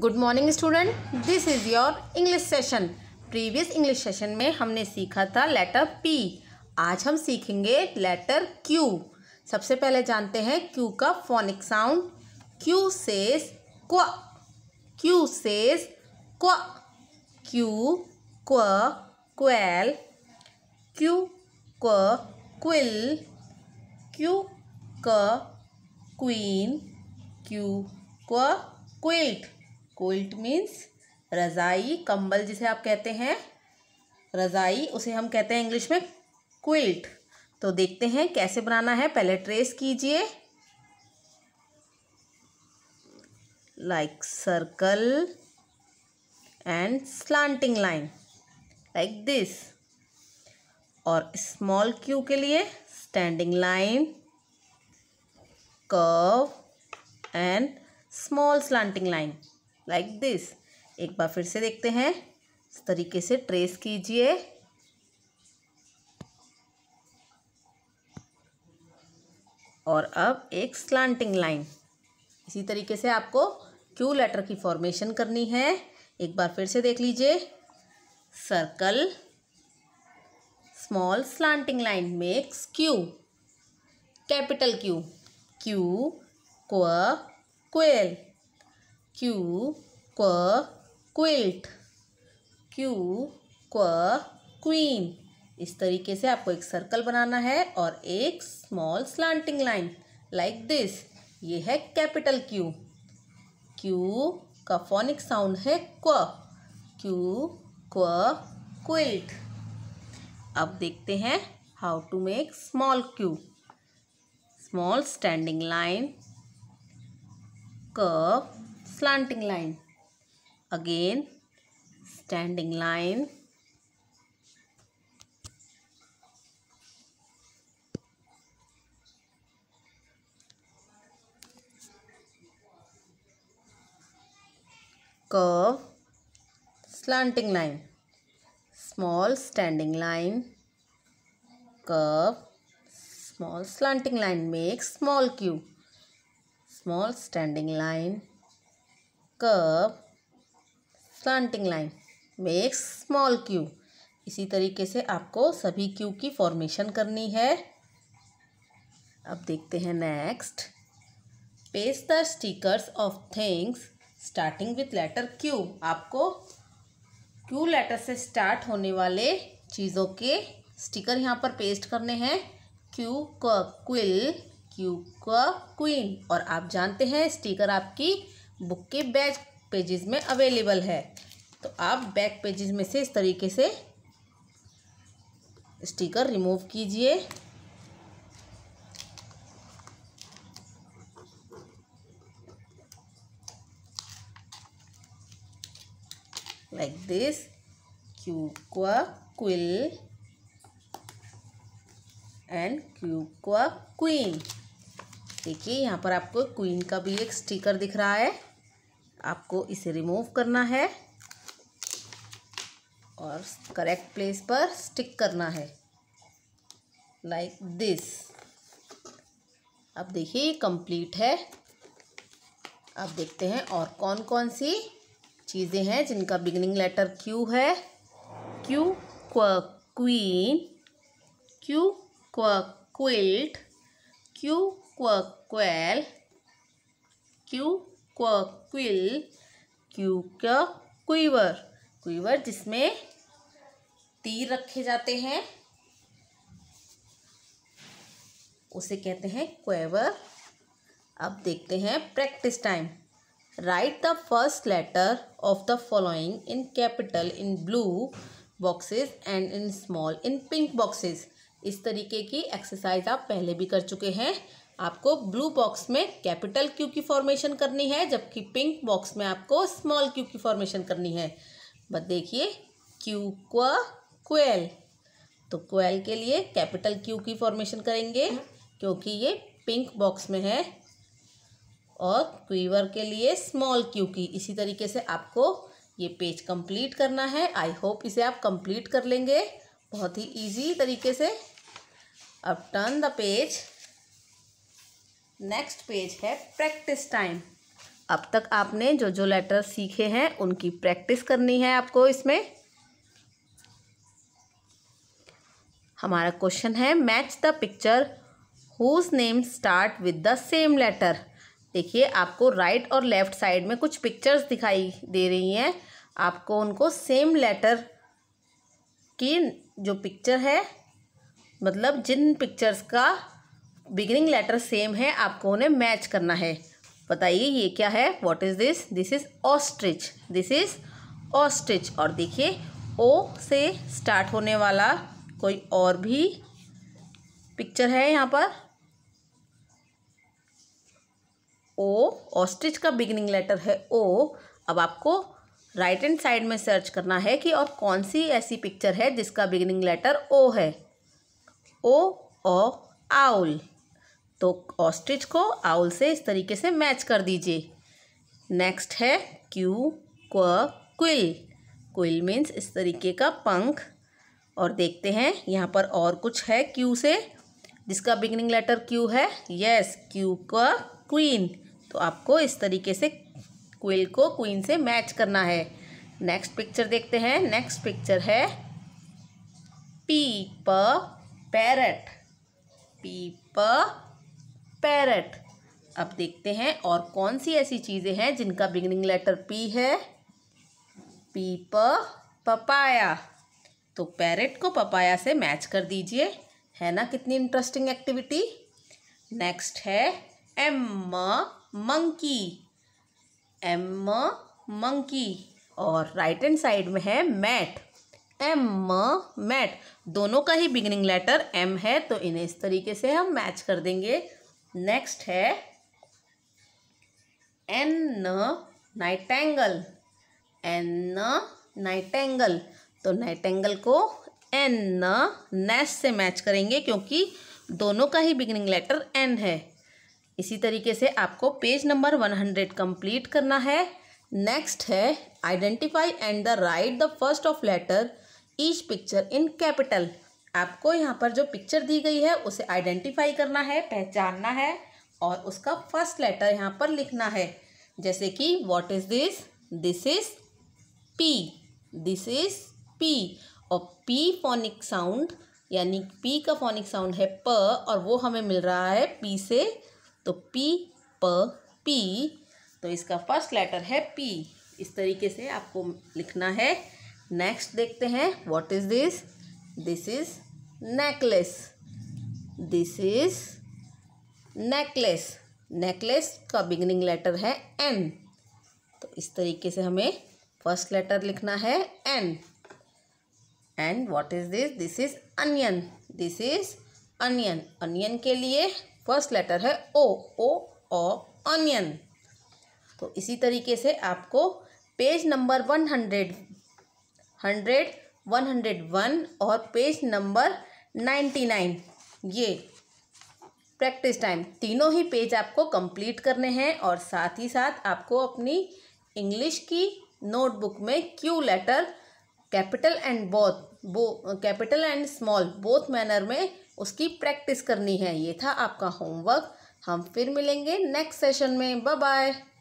good morning student this is your English session previous English session में हमने सीखा था लेटर पी आज हम सीखेंगे लेटर क्यू सबसे पहले जानते हैं क्यू का फोनिक साउंड क्यू सेज क्व क्यू सेज क्व क्यू क्व क्वेल क्यू क्व क्विल क्यू क क्वीन क्यू क्व क्विल्ट कोल्ट मीन्स रज़ाई कंबल जिसे आप कहते हैं रज़ाई उसे हम कहते हैं इंग्लिश में क्विल्ट तो देखते हैं कैसे बनाना है पहले ट्रेस कीजिए like circle and slanting line like this और स्मॉल क्यू के लिए standing line curve and small slanting line like this एक बार फिर से देखते हैं इस तरीके से ट्रेस कीजिए और अब एक स्लांटिंग लाइन इसी तरीके से आपको क्यू लेटर की फॉर्मेशन करनी है एक बार फिर से देख लीजिए circle small slanting line makes Q capital Q Q क्व क्वेल क्यू क्व क्विल्ट क्यू क्व क्वीन इस तरीके से आपको एक सर्कल बनाना है और एक small slanting line like this ये है कैपिटल क्यू क्यू का फोनिक साउंड है क्व क्यू क्व क्विल्ट अब देखते हैं how to make small Q small standing line क slanting line again standing line curve slanting line small standing line curve small slanting line makes small cube small standing line cup slanting line makes small Q इसी तरीके से आपको सभी Q की formation करनी है अब देखते हैं next paste the stickers of things starting with letter Q आपको क्यू लेटर से स्टार्ट होने वाले चीज़ों के स्टिकर यहाँ पर पेस्ट करने हैं क्यू का क्विल क्यू का क्वीन और आप जानते हैं स्टिकर आपकी बुक के बैक पेजेस में अवेलेबल है तो आप बैक पेजेस में से इस तरीके से स्टिकर रिमूव कीजिए लाइक दिस क्यूक्वा क्विल एंड क्यूक्वा क्वीन देखिए यहाँ पर आपको क्वीन का भी एक स्टिकर दिख रहा है आपको इसे रिमूव करना है और करेक्ट प्लेस पर स्टिक करना है लाइक दिस अब देखिए ये कंप्लीट है अब देखते हैं और कौन कौन सी चीज़ें हैं जिनका बिगनिंग लेटर क्यू है Q queen Q quilt Q quail Q quill Q का क्वीवर क्वीवर जिसमें तीर रखे जाते हैं उसे कहते हैं क्वेवर अब देखते हैं practice time write the first letter of the following in capital in blue boxes and in small in pink boxes इस तरीके की एक्सरसाइज आप पहले भी कर चुके हैं आपको ब्लू बॉक्स में कैपिटल क्यू की फॉर्मेशन करनी है जबकि पिंक बॉक्स में आपको स्मॉल क्यू की फॉर्मेशन करनी है बस देखिए क्यू क्वा क्वेल तो क्वेल के लिए कैपिटल क्यू की फॉर्मेशन करेंगे क्योंकि ये पिंक बॉक्स में है और क्वीवर के लिए स्मॉल क्यू की इसी तरीके से आपको ये पेज कंप्लीट करना है आई होप इसे आप कंप्लीट कर लेंगे बहुत ही इजी तरीके से अब turn the page next page है प्रैक्टिस टाइम अब तक आपने जो जो लेटर सीखे हैं उनकी प्रैक्टिस करनी है आपको इसमें हमारा क्वेश्चन है match the picture whose name start with the same letter देखिए आपको राइट और लेफ्ट साइड में कुछ पिक्चर्स दिखाई दे रही हैं आपको उनको सेम लेटर की जो पिक्चर है मतलब जिन पिक्चर्स का बिगिनिंग लेटर सेम है आपको उन्हें मैच करना है बताइए ये क्या है what is this this is ostrich this is ostrich और देखिए ओ से स्टार्ट होने वाला कोई और भी पिक्चर है यहाँ पर ओ ऑस्ट्रिच का बिगिनिंग लेटर है ओ अब आपको राइट हैंड साइड में सर्च करना है कि और कौन सी ऐसी पिक्चर है जिसका बिगिनिंग लेटर ओ है ओ ओ आउल तो ऑस्ट्रिच को आउल से इस तरीके से मैच कर दीजिए नेक्स्ट है क्यू क्व क्विल क्विल मीन्स इस तरीके का पंख और देखते हैं यहाँ पर और कुछ है क्यू से जिसका बिगनिंग लेटर क्यू है यस क्यू क्व क्वीन तो आपको इस तरीके से क्विल को क्वीन से मैच करना है नेक्स्ट पिक्चर देखते हैं नेक्स्ट पिक्चर है पी प पैरट पी प पैरट अब देखते हैं और कौन सी ऐसी चीज़ें हैं जिनका बिगनिंग लेटर पी है पी प पपाया तो पैरट को पपाया से मैच कर दीजिए है ना कितनी इंटरेस्टिंग एक्टिविटी नेक्स्ट है एम मंकी एम मंकी और राइट एंड साइड में है मैट एम मैट दोनों का ही बिगनिंग लेटर एम है तो इन्हें इस तरीके से हम मैच कर देंगे नेक्स्ट है एन न नाइटेंगल एन न नाइटेंगल तो नाइटेंगल को एन न नेस से मैच करेंगे क्योंकि दोनों का ही बिगनिंग लेटर एन है इसी तरीके से आपको page number one hundred complete करना है नेक्स्ट है identify and the write the first of letter each picture in capital आपको यहाँ पर जो पिक्चर दी गई है उसे आइडेंटिफाई करना है पहचानना है और उसका फर्स्ट लेटर यहाँ पर लिखना है जैसे कि what is this this is P this is P और पी फोनिक साउंड यानी पी का फोनिक साउंड है प और वो हमें मिल रहा है पी से तो पी प पी तो इसका फर्स्ट लेटर है पी इस तरीके से आपको लिखना है नेक्स्ट देखते हैं what is this this is necklace this is necklace necklace का बिगनिंग लेटर है एन तो इस तरीके से हमें फर्स्ट लेटर लिखना है N and what is this this is onion this is onion onion के लिए फर्स्ट लेटर है ओ ओ ओ अनियन तो इसी तरीके से आपको page number one hundred hundred one hundred one और पेज नंबर नाइन्टी नाइन ये प्रैक्टिस टाइम तीनों ही पेज आपको कंप्लीट करने हैं और साथ ही साथ आपको अपनी इंग्लिश की नोटबुक में Q letter capital and both बो capital and small both manner में उसकी प्रैक्टिस करनी है ये था आपका होमवर्क हम फिर मिलेंगे नेक्स्ट सेशन में बाय बाय